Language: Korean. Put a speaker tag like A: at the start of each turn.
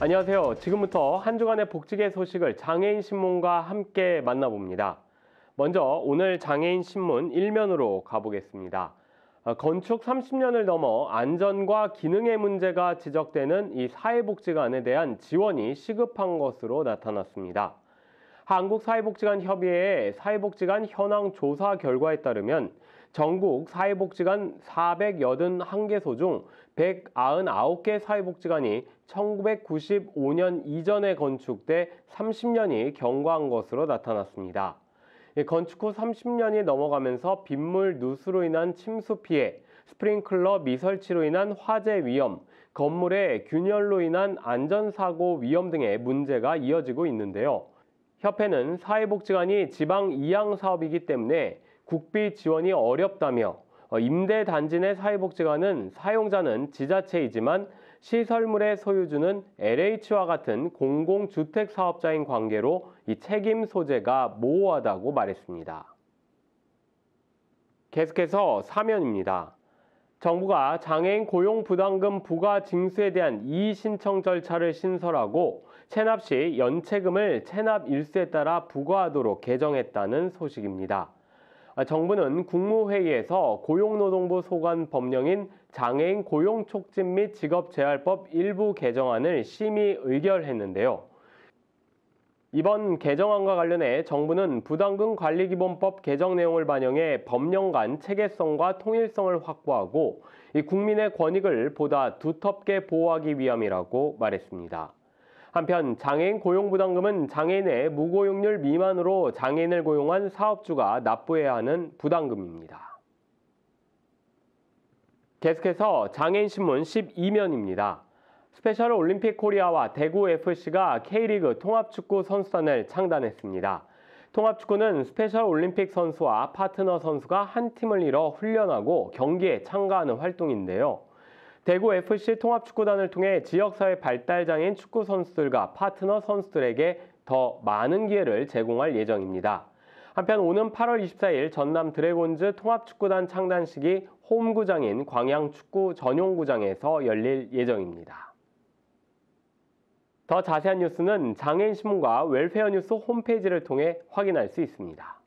A: 안녕하세요. 지금부터 한 주간의 복지계 소식을 장애인 신문과 함께 만나봅니다. 먼저 오늘 장애인 신문 1면으로 가보겠습니다. 어, 건축 30년을 넘어 안전과 기능의 문제가 지적되는 이 사회복지관에 대한 지원이 시급한 것으로 나타났습니다. 한국사회복지관 협의회의 사회복지관 현황 조사 결과에 따르면 전국 사회복지관 481개소 중 199개 사회복지관이 1995년 이전에 건축돼 30년이 경과한 것으로 나타났습니다. 예, 건축 후 30년이 넘어가면서 빗물 누수로 인한 침수 피해, 스프링클러 미설치로 인한 화재 위험, 건물의 균열로 인한 안전사고 위험 등의 문제가 이어지고 있는데요. 협회는 사회복지관이 지방 이양 사업이기 때문에 국비 지원이 어렵다며 어, 임대 단지 내 사회복지관은 사용자는 지자체이지만 시설물의 소유주는 LH와 같은 공공주택 사업자인 관계로 이 책임 소재가 모호하다고 말했습니다. 계속해서 사면입니다. 정부가 장애인 고용부담금 부과 징수에 대한 이의신청 절차를 신설하고 체납 시 연체금을 체납 일수에 따라 부과하도록 개정했다는 소식입니다. 아, 정부는 국무회의에서 고용노동부 소관 법령인 장애인 고용촉진 및 직업재활법 일부 개정안을 심의 의결했는데요. 이번 개정안과 관련해 정부는 부당금 관리기본법 개정 내용을 반영해 법령 간 체계성과 통일성을 확보하고 국민의 권익을 보다 두텁게 보호하기 위함이라고 말했습니다. 한편 장애인 고용부담금은 장애인의 무고용률 미만으로 장애인을 고용한 사업주가 납부해야 하는 부담금입니다. 계속해서 장애인신문 12면입니다. 스페셜 올림픽 코리아와 대구FC가 K리그 통합축구 선수단을 창단했습니다. 통합축구는 스페셜 올림픽 선수와 파트너 선수가 한 팀을 이뤄 훈련하고 경기에 참가하는 활동인데요. 대구 FC 통합축구단을 통해 지역사회 발달장애인 축구 선수들과 파트너 선수들에게 더 많은 기회를 제공할 예정입니다. 한편 오는 8월 24일 전남 드래곤즈 통합축구단 창단식이 홈구장인 광양축구 전용구장에서 열릴 예정입니다. 더 자세한 뉴스는 장애인신문과 웰페어뉴스 홈페이지를 통해 확인할 수 있습니다.